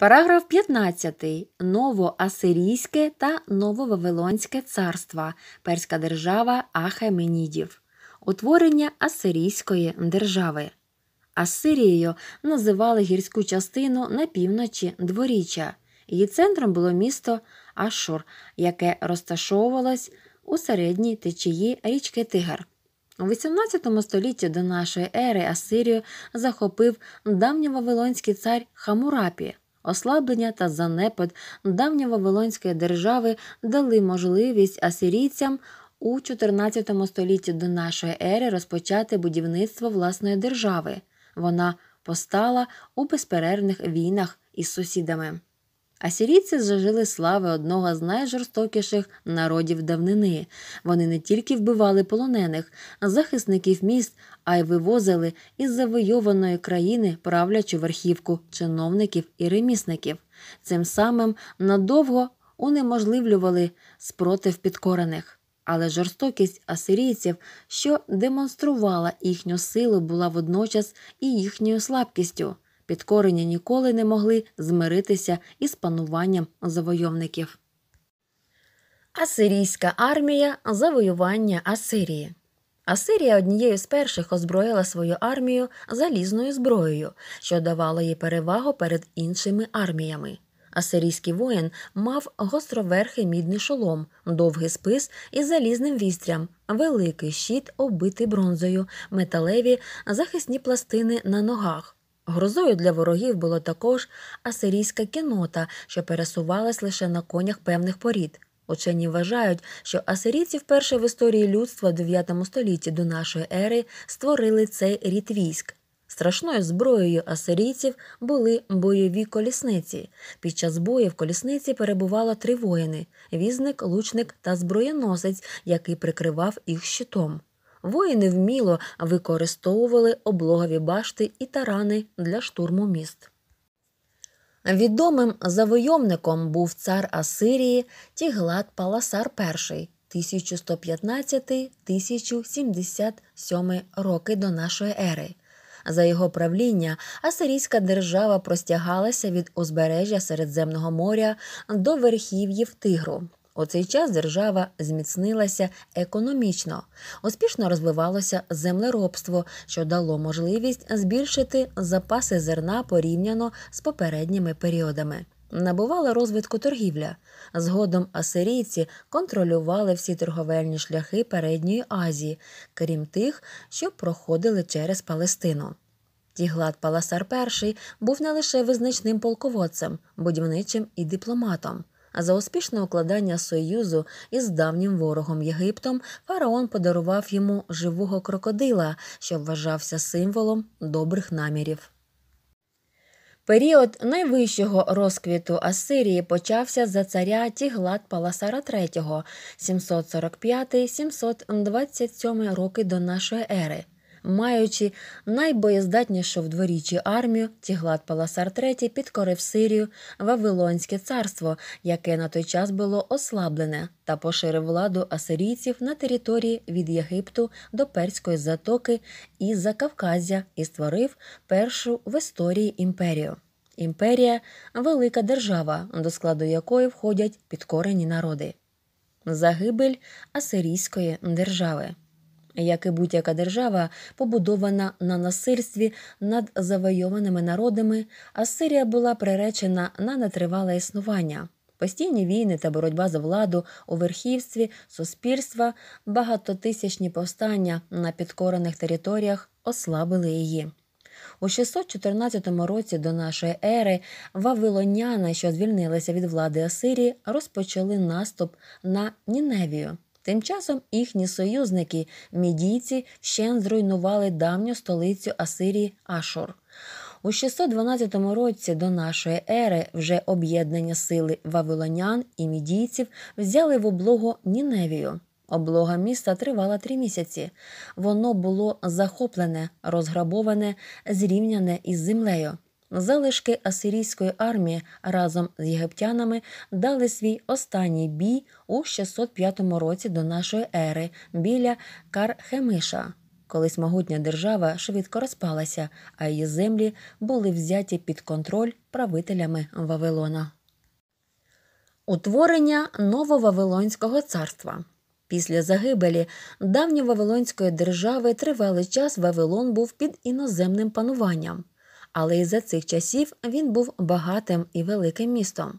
Параграф 15. Новоасирійське та Нововавилонське царства Перська держава Ахеменідів. Утворення Асирійської держави. Асирією називали гірську частину на півночі дворіччя. Її центром було місто Ашур, яке розташовувалось у середній течії річки Тигр. У XVIII столітті до нашої ери Асирію захопив давньовавилонський цар Хамурапі. Ослаблення та занепад Вавилонської держави дали можливість асирійцям у 14 столітті до нашої ери розпочати будівництво власної держави. Вона постала у безперервних війнах із сусідами. Асірійці зажили слави одного з найжорстокіших народів давнини. Вони не тільки вбивали полонених, захисників міст, а й вивозили із завойованої країни правлячу верхівку чиновників і ремісників. Цим самим надовго унеможливлювали спротив підкорених. Але жорстокість асирійців, що демонструвала їхню силу, була водночас і їхньою слабкістю підкорені ніколи не могли змиритися із пануванням завойовників. Асирійська армія завоювання Асирії. Асирія однією з перших озброїла свою армію залізною зброєю, що давало їй перевагу перед іншими арміями. Асирійський воїн мав гостроверхий мідний шолом, довгий спис із залізним вістрям, великий щит, оббитий бронзою, металеві захисні пластини на ногах. Грозою для ворогів було також асирійська кінота, що пересувалась лише на конях певних порід. Учені вважають, що асирійці вперше в історії людства в 9 столітті до нашої ери створили цей рід військ. Страшною зброєю асирійців були бойові колісниці. Під час бою в колісниці перебувало три воїни: візник, лучник та зброєносець, який прикривав їх щитом. Воїни вміло використовували облогові башти і тарани для штурму міст. Відомим завойовником був цар Асирії Тіглат Паласар І 1115-1077 роки до нашої ери. За його правління Асирійська держава простягалася від узбережжя Середземного моря до верхів'їв Тигру. У цей час держава зміцнилася економічно, успішно розвивалося землеробство, що дало можливість збільшити запаси зерна порівняно з попередніми періодами. Набувала розвитку торгівля. Згодом асирійці контролювали всі торговельні шляхи передньої Азії, крім тих, що проходили через Палестину. Тіглад Паласар І був не лише визначним полководцем, будівничим і дипломатом за успішне укладання союзу із давнім ворогом Єгиптом фараон подарував йому живого крокодила, що вважався символом добрих намірів. Період найвищого розквіту Асирії почався за царя Тіглат Паласара III 745 727 роки до нашої ери. Маючи найбоєздатнішу в дворічі армію, Тіглат Паласар III підкорив Сирію Вавилонське царство, яке на той час було ослаблене, та поширив владу асирійців на території від Єгипту до Перської затоки і Закавказя і створив першу в історії імперію. Імперія велика держава, до складу якої входять підкорені народи, загибель Асирійської держави як і будь-яка держава, побудована на насильстві над завойованими народами, Асирія була приречена на нетривале існування. Постійні війни та боротьба за владу у верхівстві, суспільства, багатотисячні повстання на підкорених територіях ослабили її. У 614 році до нашої ери вавилоняни, що звільнилися від влади Асирії, розпочали наступ на Ніневію. Тим часом їхні союзники, мідійці, ще зруйнували давню столицю Асирії Ашор. У 612 році до нашої ери вже об'єднання сили вавилонян і мідійців взяли в облогу Ніневію. Облога міста тривала три місяці. Воно було захоплене, розграбоване, зрівняне із землею залишки асирійської армії разом з єгиптянами дали свій останній бій у 605 році до нашої ери біля Кархемиша. Колись могутня держава швидко розпалася, а її землі були взяті під контроль правителями Вавилона. Утворення Нововавилонського царства. Після загибелі давньої Вавилонської держави тривалий час Вавилон був під іноземним пануванням але і за цих часів він був багатим і великим містом.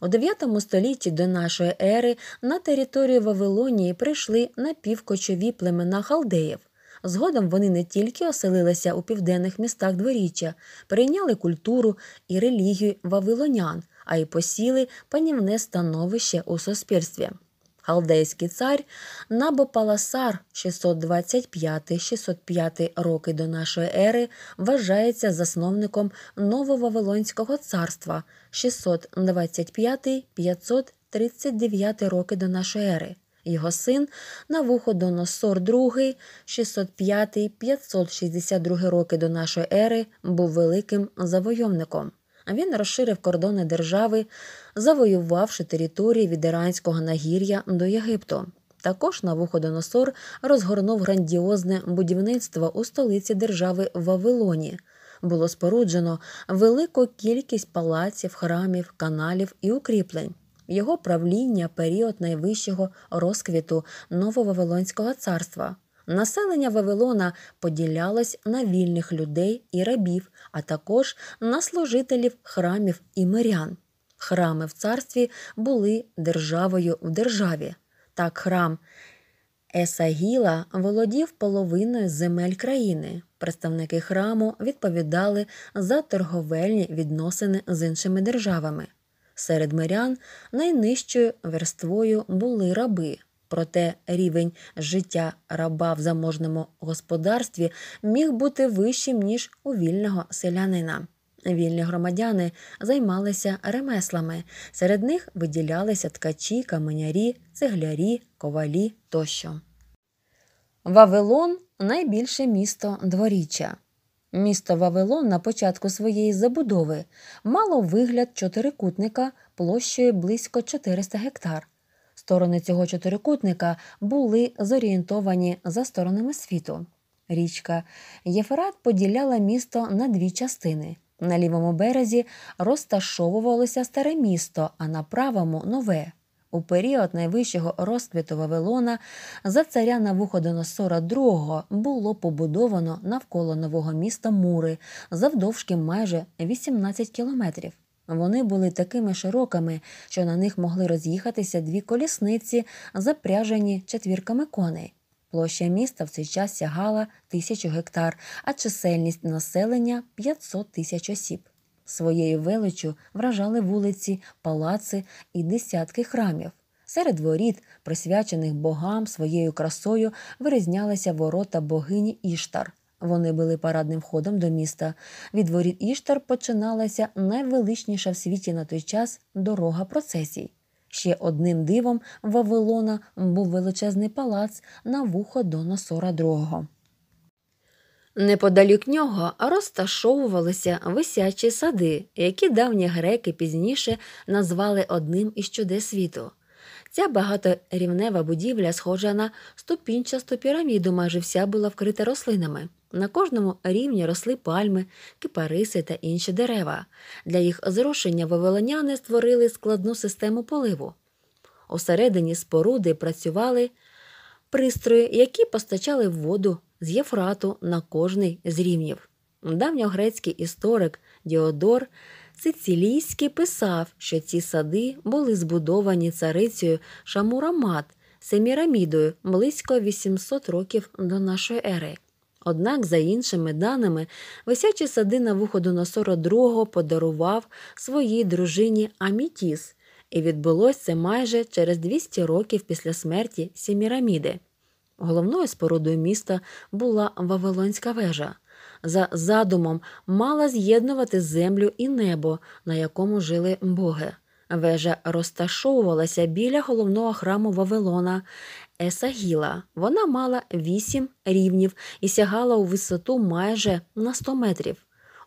У 9 столітті до нашої ери на територію Вавилонії прийшли напівкочові племена халдеїв. Згодом вони не тільки оселилися у південних містах дворіччя, прийняли культуру і релігію вавилонян, а й посіли панівне становище у суспільстві. Халдейський цар Набопаласар 625-605 роки до нашої ери вважається засновником Нововавилонського царства 625-539 роки до нашої ери. Його син Навуходоносор II 605-562 роки до нашої ери був великим завойовником він розширив кордони держави, завоювавши території від Іранського нагір'я до Єгипту. Також Навуходоносор розгорнув грандіозне будівництво у столиці держави Вавилоні. Було споруджено велику кількість палаців, храмів, каналів і укріплень. Його правління період найвищого розквіту нововавилонського царства. Населення Вавилона поділялось на вільних людей і рабів, а також на служителів храмів і мирян. Храми в царстві були державою в державі. Так, храм Есагіла володів половиною земель країни. Представники храму відповідали за торговельні відносини з іншими державами. Серед мирян найнижчою верствою були раби. Проте рівень життя раба в заможному господарстві міг бути вищим ніж у вільного селянина. Вільні громадяни займалися ремеслами. Серед них виділялися ткачі, каменярі, цеглярі, ковалі тощо. Вавилон найбільше місто дворіччя. Місто Вавилон на початку своєї забудови мало вигляд чотирикутника площею близько 400 гектар. Сторони цього чотирикутника були зорієнтовані за сторонами світу. Річка Єферат поділяла місто на дві частини. На лівому березі розташовувалося старе місто, а на правому нове. У період найвищого розквіту Вавилона за царя Навуходоносора II було побудовано навколо нового міста Мури завдовжки майже 18 кілометрів. Вони були такими широкими, що на них могли роз'їхатися дві колісниці, запряжені четвірками коней. Площа міста в цей час сягала тисячу гектар, а чисельність населення 500 тисяч осіб. Своєю величчю вражали вулиці, палаци і десятки храмів. Серед воріт, присвячених богам своєю красою, вирізнялися ворота богині Іштар. Вони били парадним ходом до міста. Від воріт Іштар починалася найвеличніша в світі на той час дорога процесій. Ще одним дивом Вавилона був величезний палац на вухо до Носора II. Неподалік нього розташовувалися висячі сади, які давні греки пізніше назвали одним із чудес світу. Ця багаторівнева будівля, схожа на ступінчасту піраміду, майже вся була вкрита рослинами. На кожному рівні росли пальми, кипариси та інші дерева. Для їх зрошення вавилоняни створили складну систему поливу. Усередині споруди працювали пристрої, які постачали воду з єфрату на кожний з рівнів. Давньогрецький історик Діодор Сицилійський писав, що ці сади були збудовані царицею Шамурамат Семірамідою близько 800 років до нашої ери. Однак, за іншими даними, висячий сади на Навуходоносора II подарував своїй дружині Амітіс, і відбулося це майже через 200 років після смерті Сіміраміди. Головною спорудою міста була Вавилонська вежа. За задумом мала з'єднувати землю і небо, на якому жили боги. Вежа розташовувалася біля головного храму Вавилона Есагіла. Вона мала 8 рівнів і сягала у висоту майже на 100 метрів.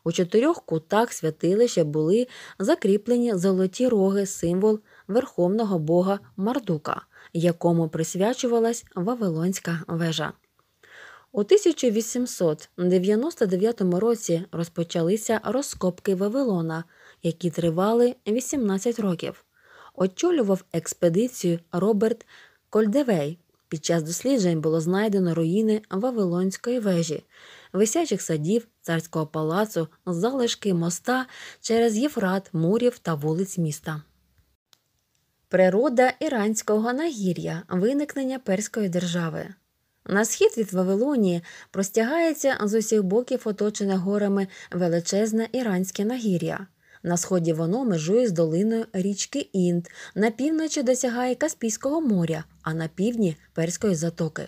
У чотирьох кутах святилища були закріплені золоті роги, символ верховного бога Мардука, якому присвячувалась Вавилонська вежа. У 1899 році розпочалися розкопки Вавилона, які тривали 18 років. Очолював експедицію Роберт Кольдевей, під час досліджень було знайдено руїни Вавилонської вежі, висячих садів, царського палацу, залишки моста через Єфрат, мурів та вулиць міста. Природа Іранського нагір'я виникнення перської держави. На схід від Вавилонії простягається з усіх боків оточене горами величезне іранське нагір'я. На сході воно межує з долиною річки Інд, на півночі досягає Каспійського моря, а на півдні перської затоки.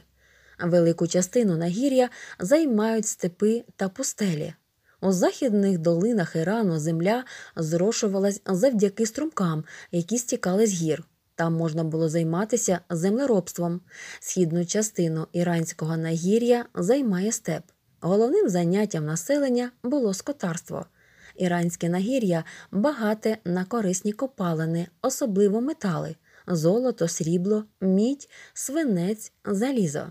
Велику частину нагір'я займають степи та пустелі. У західних долинах Ірану земля зрошувалась завдяки струмкам, які стікали з гір. Там можна було займатися землеробством. Східну частину іранського нагір'я займає степ. Головним заняттям населення було скотарство. Іранське нагір'я багате на корисні копалини, особливо метали золото, срібло, мідь, свинець, залізо.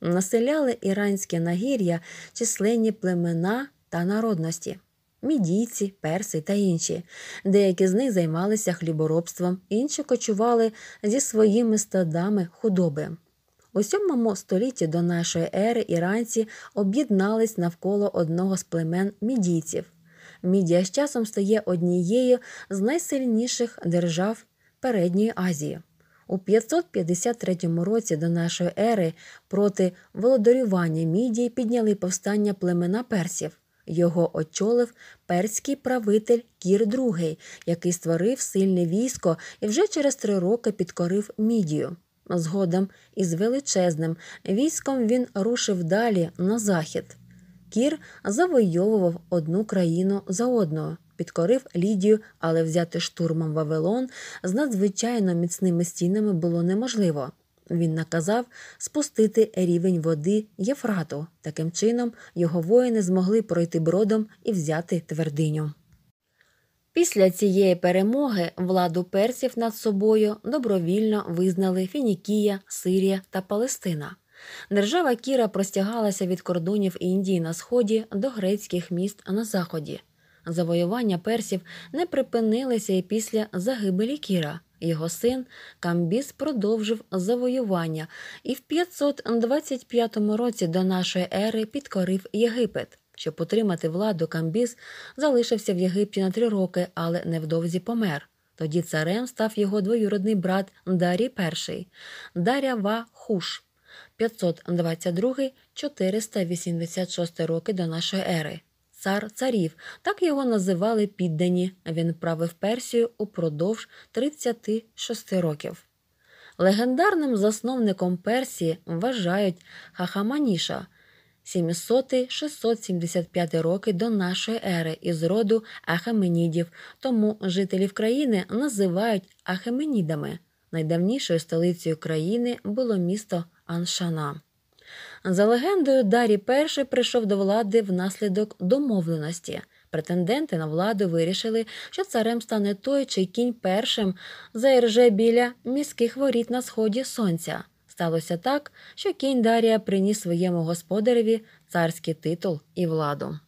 Населяли іранське нагір'я, численні племена та народності мідійці, перси та інші. Деякі з них займалися хліборобством, інші кочували зі своїми стадами худоби. У VII столітті до нашої ери іранці об'єднались навколо одного з племен мідійців. Мідія з часом стає однією з найсильніших держав Передньої Азії. У 553 році до нашої ери проти володарювання мідії підняли повстання племена персів. Його очолив перський правитель Кір II, який створив сильне військо і вже через три роки підкорив мідію. Згодом із величезним військом він рушив далі на захід. Кір завойовував одну країну за одною підкорив Лідію, але взяти штурмом Вавилон з надзвичайно міцними стінами було неможливо. Він наказав спустити рівень води Єфрату. Таким чином його воїни змогли пройти бродом і взяти твердиню. Після цієї перемоги владу персів над собою добровільно визнали Фінікія, Сирія та Палестина. Держава Кіра простягалася від кордонів Індії на сході до грецьких міст на заході завоювання персів не припинилися і після загибелі Кіра. Його син Камбіс продовжив завоювання і в 525 році до нашої ери підкорив Єгипет. Щоб отримати владу, Камбіс залишився в Єгипті на три роки, але невдовзі помер. Тоді царем став його двоюродний брат Дарій І Дарява Хуш 522 486 роки до нашої ери цар царів, так його називали піддані. Він правив Персію упродовж 36 років. Легендарним засновником Персії вважають Хахаманіша 700-675 роки до нашої ери із роду Ахеменідів, тому жителів країни називають Ахеменідами. Найдавнішою столицею країни було місто Аншана. За легендою, Дарій І прийшов до влади внаслідок домовленості. Претенденти на владу вирішили, що царем стане той, чий кінь першим заірже біля міських воріт на сході сонця. Сталося так, що кінь Дарія приніс своєму господареві царський титул і владу.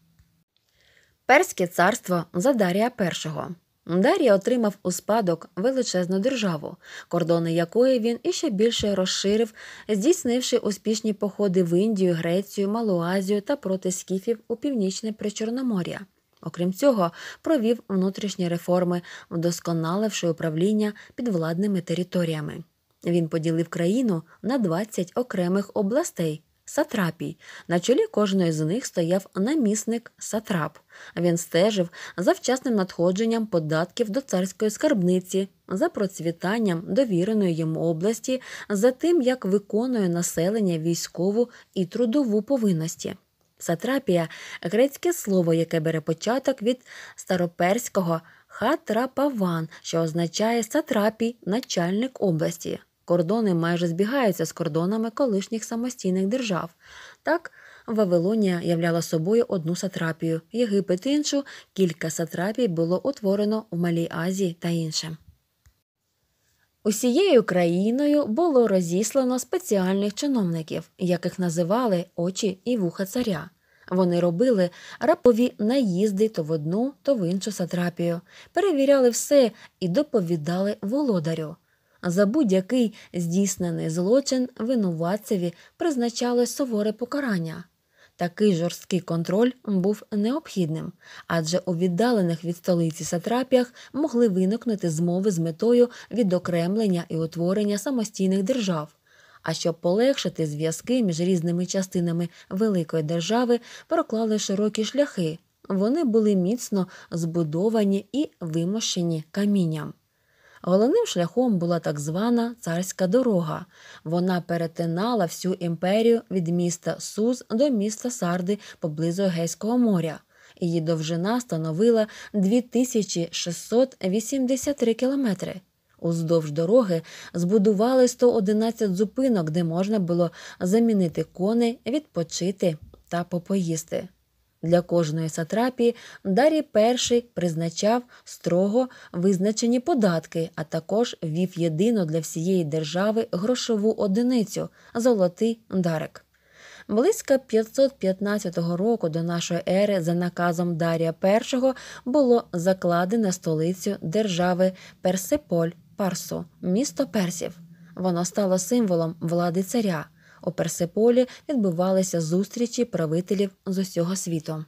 Перське царство за Дарія І. Дар'я отримав у спадок величезну державу, кордони якої він іще більше розширив, здійснивши успішні походи в Індію, Грецію, Малу Азію та проти скіфів у північне Причорномор'я. Окрім цього, провів внутрішні реформи, вдосконаливши управління підвладними територіями. Він поділив країну на 20 окремих областей, сатрапій. На чолі кожної з них стояв намісник сатрап. Він стежив за вчасним надходженням податків до царської скарбниці, за процвітанням довіреної йому області, за тим, як виконує населення військову і трудову повинності. Сатрапія грецьке слово, яке бере початок від староперського хатрапаван, що означає сатрапій, начальник області. Кордони майже збігаються з кордонами колишніх самостійних держав. Так, Вавилонія являла собою одну сатрапію, Єгипет іншу, кілька сатрапій було утворено у Малій Азії та інше. Усією країною було розіслано спеціальних чиновників, яких називали очі і вуха царя. Вони робили рапові наїзди то в одну, то в іншу сатрапію, перевіряли все і доповідали володарю. За будь-який здійснений злочин винуватцеві призначали суворе покарання. Такий жорсткий контроль був необхідним, адже у віддалених від столиці сатрапіях могли виникнути змови з метою відокремлення і утворення самостійних держав. А щоб полегшити зв'язки між різними частинами великої держави, проклали широкі шляхи. Вони були міцно збудовані і вимощені камінням. Головним шляхом була так звана царська дорога. Вона перетинала всю імперію від міста Суз до міста Сарди поблизу Егейського моря. Її довжина становила 2683 кілометри. Уздовж дороги збудували 111 зупинок, де можна було замінити коней, відпочити та попоїсти. Для кожної сатрапії Дарій І призначав строго визначені податки, а також вів єдину для всієї держави грошову одиницю золотий дарик. Близько 515 року до нашої ери, за наказом Дарія І, було закладено столицю держави Персеполь Парсу, місто Персів. Воно стало символом влади царя. У Персиполі відбувалися зустрічі правителів з усього світу.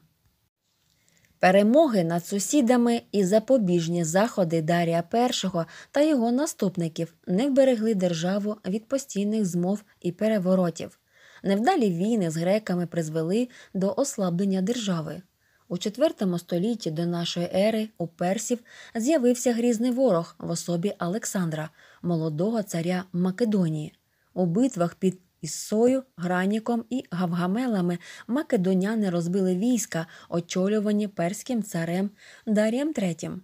Перемоги над сусідами і запобіжні заходи Дарія І та його наступників не вберегли державу від постійних змов і переворотів. Невдалі війни з греками призвели до ослаблення держави. У IV столітті до нашої ери у персів з'явився грізний ворог в особі Олександра, молодого царя Македонії. У битвах під із сою, граніком і гавгамелами македоняни розбили війська, очолювані перським царем Дарієм III.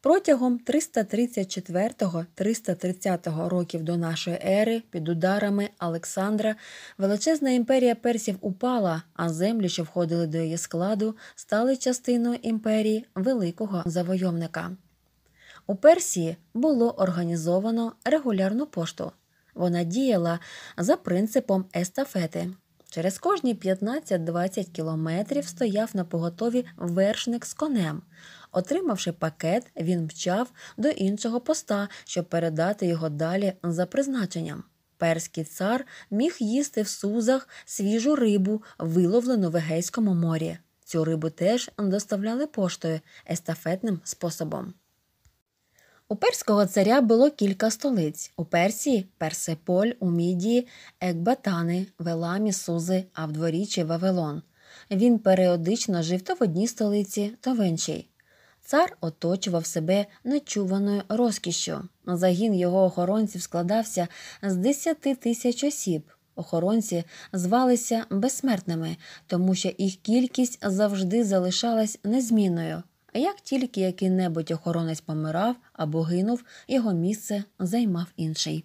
Протягом 334-330 років до нашої ери під ударами Олександра величезна імперія персів упала, а землі, що входили до її складу, стали частиною імперії великого завойовника. У Персії було організовано регулярну пошту. Вона діяла за принципом естафети. Через кожні 15-20 кілометрів стояв на поготові вершник з конем. Отримавши пакет, він мчав до іншого поста, щоб передати його далі за призначенням. Перський цар міг їсти в сузах свіжу рибу, виловлену в Егейському морі. Цю рибу теж доставляли поштою естафетним способом. У перського царя було кілька столиць: у Персії Персеполь, у Мідії, Екбатани, Веламі, Сузи, а в дворіччі Вавилон. Він періодично жив то в одній столиці, то в іншій. Цар оточував себе нечуваною розкішшю. Загін його охоронців складався з десяти тисяч осіб. Охоронці звалися безсмертними, тому що їх кількість завжди залишалась незмінною. А як тільки який-небудь охоронець помирав або гинув, його місце займав інший.